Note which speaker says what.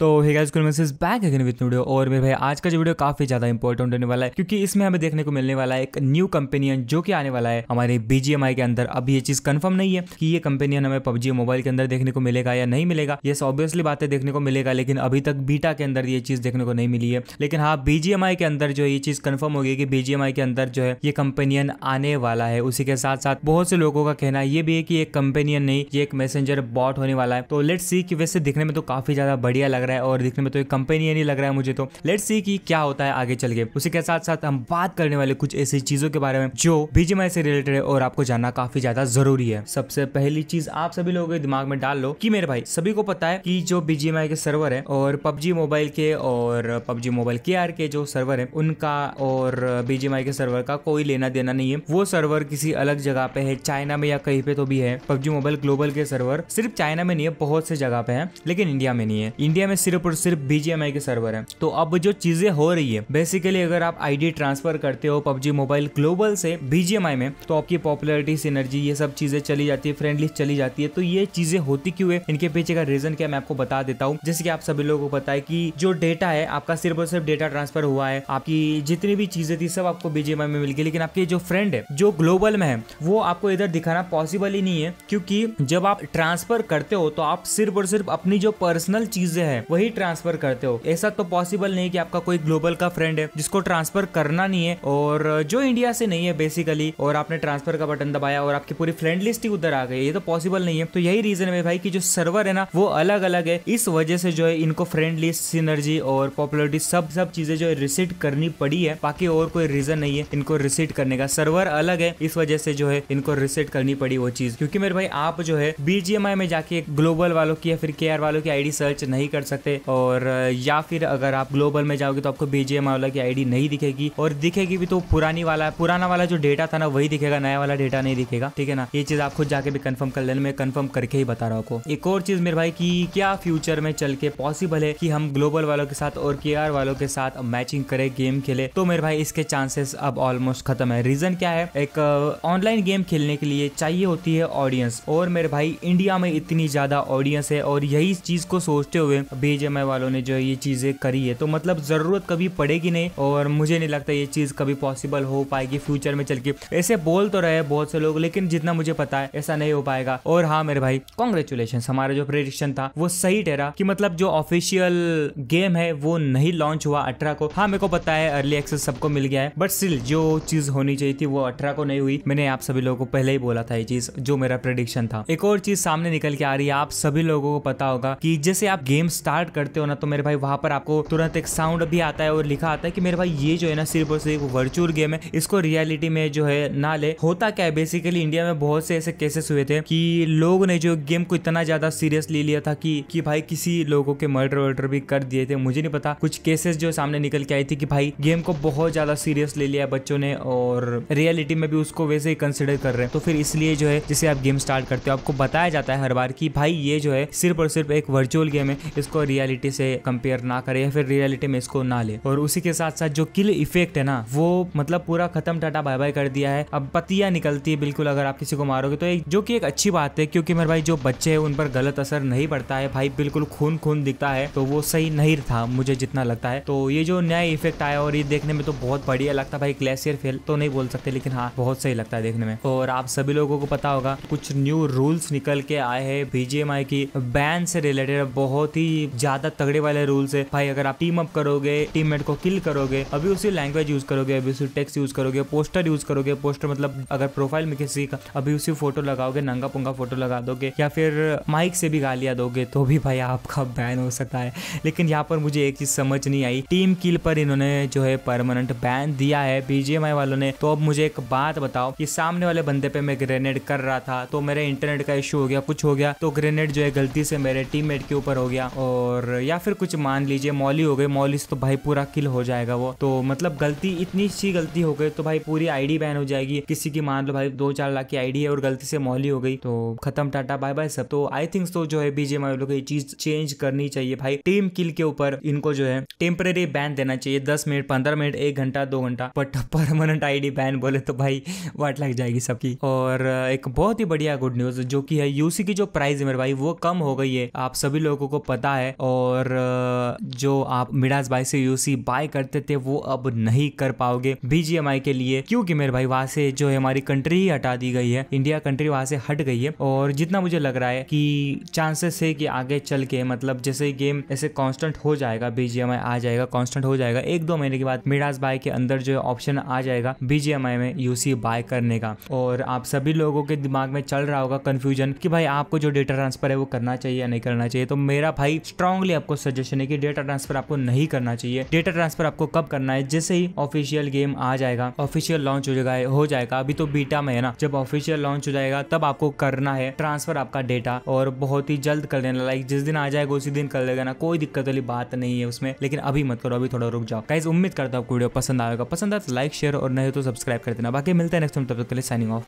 Speaker 1: तो hey guys कुल मैसेज बैक अगेन विद वीडियो और मेरे भाई आज का जो वीडियो काफी ज्यादा इंपॉर्टेंट होने वाला है क्योंकि इसमें हमें देखने को मिलने वाला है एक न्यू कंपेनियन जो कि आने वाला है हमारे बीजीएमआई के अंदर अभी ये चीज कंफर्म नहीं है कि ये कंपेनियन हमें पबजी मोबाइल के अंदर देखने को मिलेगा या नहीं मिलेगा ये ऑब्वियसली बातें देखने को मिलेगा लेकिन अभी तक बीटा के अंदर ये चीज देखने को नहीं मिली है लेकिन हाँ बीजीएमआई के अंदर जो है ये चीज कन्फर्म होगी कि बीजीएमआई के अंदर जो है ये कंपेनियन आने वाला है उसी के साथ साथ बहुत से लोगों का कहना ये भी है कि ये कंपेनियन नहीं ये एक मैसेंजर बॉट होने वाला है तो लेट सी कि वैसे दिखने में तो काफी ज्यादा बढ़िया लगा लग रहा है और देखने में तो एक कंपेनियन ही लग रहा है मुझे तो लेट सी की क्या होता है आगे चल के उसी के साथ साथ हम बात करने वाले कुछ ऐसी चीजों के बारे में जो बीजेमआई से रिलेटेड है और आपको जानना काफी ज्यादा जरूरी है सबसे पहली चीज आप सभी लोगों के दिमाग में डाल लो कि मेरे भाई सभी को पता है कि जो बीजेमआई के सर्वर है और पबजी मोबाइल के और पबजी मोबाइल के आर के जो सर्वर है उनका और बीजेमआई के सर्वर का कोई लेना देना नहीं है वो सर्वर किसी अलग जगह पे है चाइना में या कहीं पे तो भी है पबजी मोबाइल ग्लोबल के सर्वर सिर्फ चाइना में नहीं है बहुत से जगह पे है लेकिन इंडिया में नहीं है इंडिया में में सिर्फ और सिर्फ बीजीएमआई के सर्वर है तो अब जो चीजें हो रही है बेसिकली अगर आप आईडी ट्रांसफर करते हो पबजी मोबाइल ग्लोबल से बीजीएमआई में तो आपकी पॉपुलरिटी सिनर्जी ये सब चीजें चली जाती है फ्रेंडली चली जाती है तो ये चीजें होती क्यों है इनके पीछे का रीजन क्या मैं आपको बता देता हूँ जैसे कि आप सभी लोगों को पता है कि जो डेटा है आपका सिर्फ और सिर्फ डेटा ट्रांसफर हुआ है आपकी जितनी भी चीजें थी सब आपको बीजेएमआई में मिल गई लेकिन आपके जो फ्रेंड है जो ग्लोबल में है वो आपको इधर दिखाना पॉसिबल ही नहीं है क्योंकि जब आप ट्रांसफर करते हो तो आप सिर्फ और सिर्फ अपनी जो पर्सनल चीजें हैं वही ट्रांसफर करते हो ऐसा तो पॉसिबल नहीं कि आपका कोई ग्लोबल का फ्रेंड है जिसको ट्रांसफर करना नहीं है और जो इंडिया से नहीं है बेसिकली और आपने ट्रांसफर का बटन दबाया और आपकी पूरी फ्रेंड लिस्ट ही उधर आ गई ये तो पॉसिबल नहीं है तो यही रीजन है भाई की जो सर्वर है ना वो अलग अलग है इस वजह से जो है इनको फ्रेंड लिस्ट सिनर्जी और पॉपुलरिटी सब सब चीजें जो है रिसीट करनी पड़ी है बाकी और कोई रीजन नहीं है इनको रिसीट करने का सर्वर अलग है इस वजह से जो है इनको रिसीट करनी पड़ी वो चीज क्योंकि मेरे भाई आप जो है बीजीएमआई में जाके ग्लोबल वालों की या फिर के वालों की आईडी सर्च नहीं कर सकते सकते और या फिर अगर आप ग्लोबल में जाओगे तो आपको बीजेम वाला की आईडी नहीं दिखेगी और दिखेगी भी तो पुरानी वाला है पुराना वाला जो डेटा था ना वही दिखेगा नया वाला डेटा नहीं दिखेगा ठीक है ना ये चीज आप खुद जाके भी कंफर्म कर लेना मैं कंफर्म करके ही बता रहा हूँ एक और चीज मेरे भाई की क्या फ्यूचर में चल के पॉसिबल है कि हम ग्लोबल वालों के साथ और के वालों के साथ मैचिंग करे गेम खेले तो मेरे भाई इसके चांसेस अब ऑलमोस्ट खत्म है रीजन क्या है एक ऑनलाइन गेम खेलने के लिए चाहिए होती है ऑडियंस और मेरे भाई इंडिया में इतनी ज्यादा ऑडियंस है और यही चीज को सोचते हुए बीजेएमआई वालों ने जो ये चीज़ें करी है तो मतलब ज़रूरत कभी पड़ेगी नहीं और मुझे नहीं लगता ये चीज़ कभी पॉसिबल हो पाएगी फ्यूचर में चल के ऐसे बोल तो रहे बहुत से लोग लेकिन जितना मुझे पता है ऐसा नहीं हो पाएगा और हाँ मेरे भाई कॉन्ग्रेचुलेशन हमारा जो प्रेडिक्शन था वो सही ठहरा कि मतलब जो ऑफिशियल गेम है वो नहीं लॉन्च हुआ अठारह को हाँ मेरे को पता है अर्ली एक्सेस सबको मिल गया है बट स्टिल जो चीज होनी चाहिए थी वो अठारह को नहीं हुई मैंने आप सभी लोगों को पहले ही बोला था ये चीज जो मेरा प्रेडिक्शन था एक और चीज सामने निकल के आ रही है आप सभी लोगों को पता होगा कि जैसे आप गेम स्टार्ट स्टार्ट करते हो ना तो मेरे भाई वहां पर आपको तुरंत एक साउंड भी आता है और लिखा आता है कि मेरे भाई ये जो है ना सिर्फ और सिर्फ वर्चुअल गेम है इसको रियलिटी में जो है ना ले होता क्या है बेसिकली इंडिया में बहुत से ऐसे केसेस हुए थे कि लोग ने जो गेम को इतना ज्यादा सीरियस ले लिया था कि कि भाई किसी लोगों के मर्डर वर्डर भी कर दिए थे मुझे नहीं पता कुछ केसेस जो सामने निकल के आई थी कि भाई गेम को बहुत ज्यादा सीरियस ले लिया बच्चों ने और रियलिटी में भी उसको वैसे ही कंसिडर कर रहे हैं तो फिर इसलिए जो है जिसे आप गेम स्टार्ट करते हो आपको बताया जाता है हर बार कि भाई ये जो है सिर्फ और सिर्फ एक वर्चुअल गेम है इसको रियलिटी से कंपेयर ना करे या फिर रियलिटी में इसको ना ले और उसी के साथ साथ जो किल इफेक्ट है ना वो मतलब पूरा खत्म टाटा बाय बाय कर दिया है अब पतिया निकलती है बिल्कुल अगर आप किसी को मारोगे तो एक जो कि एक अच्छी बात है क्योंकि मेरे भाई जो बच्चे है उन पर गलत असर नहीं पड़ता है भाई बिल्कुल खून खून दिखता है तो वो सही नहीं था मुझे जितना लगता है तो ये जो नया इफेक्ट आया और ये देखने में तो बहुत बढ़िया लगता भाई ग्लेशियर फेल तो नहीं बोल सकते लेकिन हाँ बहुत सही लगता है देखने में और आप सभी लोगों को पता होगा कुछ न्यू रूल्स निकल के आए हैं बीजेएमआई की बैन से रिलेटेड बहुत ही ज्यादा तगड़े वाले रूल्स है भाई अगर आप टीम अप करोगे टीम को किल करोगे अभी उसी लैंग्वेज यूज करोगे अभी उसी टेक्स यूज करोगे पोस्टर यूज करोगे पोस्टर मतलब अगर प्रोफाइल में किसी का अभी उसी फोटो लगाओगे नंगा पुंगा फोटो लगा दोगे या फिर माइक से भी गालियां दोगे तो भी भाई आपका बैन हो सकता है लेकिन यहाँ पर मुझे एक चीज समझ नहीं आई टीम किल पर इन्होंने जो है परमानेंट बैन दिया है बीजेएमआई वालों ने तो अब मुझे एक बात बताओ कि सामने वाले बंदे पे मैं ग्रेनेड कर रहा था तो मेरे इंटरनेट का इशू हो गया कुछ हो गया तो ग्रेनेड जो है गलती से मेरे टीममेट के ऊपर हो गया और और या फिर कुछ मान लीजिए मौली हो गए मॉली से तो भाई पूरा किल हो जाएगा वो तो मतलब गलती इतनी सी गलती हो गई तो भाई पूरी आईडी बैन हो जाएगी किसी की मान लो भाई दो चार लाख की आईडी है और गलती से मौली हो गई तो खत्म टाटा बाय बाय सब तो आई थिंक तो जो है बीजे माइलो को ये चीज चेंज करनी चाहिए भाई टीम किल के ऊपर इनको जो है टेम्परेरी बैन देना चाहिए दस मिनट पंद्रह मिनट एक घंटा दो घंटा बट परमानेंट आईडी बैन बोले तो भाई वाट लग जाएगी सबकी और एक बहुत ही बढ़िया गुड न्यूज जो की है यूसी की जो प्राइस है मेरे भाई वो कम हो गई है आप सभी लोगों को पता है है और जो आप मिडास बाई से यूसी बाय करते थे वो अब नहीं कर पाओगे बीजीएमआई के लिए क्योंकि मेरे भाई वहां से जो है हमारी कंट्री ही हटा दी गई है इंडिया कंट्री वहां से हट गई है और जितना मुझे लग रहा है कि चांसेस है कि आगे चल के मतलब जैसे गेम ऐसे कांस्टेंट हो जाएगा बीजीएमआई आ जाएगा कांस्टेंट हो जाएगा एक दो महीने के बाद मिडास बाई के अंदर जो है ऑप्शन आ जाएगा बीजीएमआई में यूसी बाय करने का और आप सभी लोगों के दिमाग में चल रहा होगा कंफ्यूजन कि भाई आपको जो डेटा ट्रांसफर है वो करना चाहिए या नहीं करना चाहिए तो मेरा भाई स्ट्रांगली आपको सजेशन है कि डेटा ट्रांसफर आपको नहीं करना चाहिए डेटा ट्रांसफर आपको कब करना है जैसे ही ऑफिशियल गेम आ जाएगा ऑफिशियल लॉन्च हो जाएगा हो जाएगा अभी तो बीटा में है ना जब ऑफिशियल लॉन्च हो जाएगा तब आपको करना है ट्रांसफर आपका डेटा और बहुत ही जल्द कर देना लाइक जिस दिन आ जाएगा उसी दिन कर लेगा ना कोई दिक्कत वाली बात नहीं है उसमें लेकिन अभी मत करो अभी थोड़ा रुक जाओ गाइज उम्मीद करता हूँ वीडियो पसंद आएगा पसंद आए तो लाइक शेयर और नहीं तो सब्सक्राइब कर देना बाकी मिलते हैं नेक्स्ट टाइम तब तक के लिए साइनिंग ऑफ